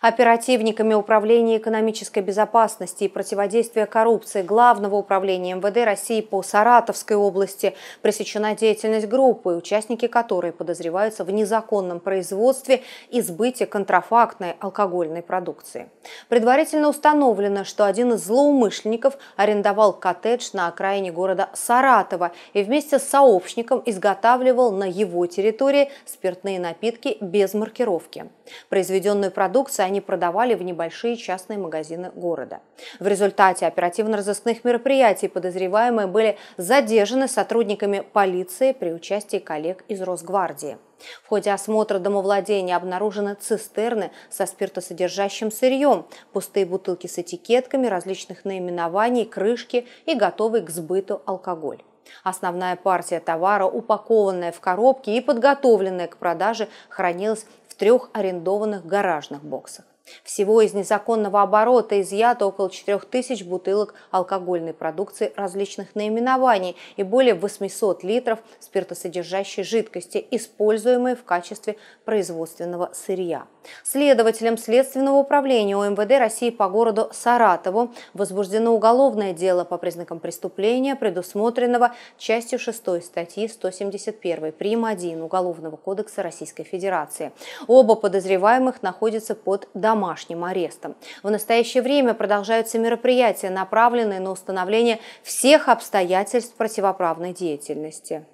оперативниками Управления экономической безопасности и противодействия коррупции Главного управления МВД России по Саратовской области пресечена деятельность группы, участники которой подозреваются в незаконном производстве и сбыте контрафактной алкогольной продукции. Предварительно установлено, что один из злоумышленников арендовал коттедж на окраине города Саратова и вместе с сообщником изготавливал на его территории спиртные напитки без маркировки. Произведенную продукцию они продавали в небольшие частные магазины города. В результате оперативно-розыскных мероприятий подозреваемые были задержаны сотрудниками полиции при участии коллег из Росгвардии. В ходе осмотра домовладения обнаружены цистерны со спиртосодержащим сырьем, пустые бутылки с этикетками, различных наименований, крышки и готовый к сбыту алкоголь. Основная партия товара, упакованная в коробки и подготовленная к продаже, хранилась в трех арендованных гаражных боксах. Всего из незаконного оборота изъято около 4000 бутылок алкогольной продукции различных наименований и более 800 литров спиртосодержащей жидкости, используемой в качестве производственного сырья. Следователям Следственного управления ОМВД России по городу Саратову возбуждено уголовное дело по признакам преступления, предусмотренного частью 6 статьи 171 прим. 1 Уголовного кодекса Российской Федерации. Оба подозреваемых находятся под домашним домашним арестом. В настоящее время продолжаются мероприятия, направленные на установление всех обстоятельств противоправной деятельности.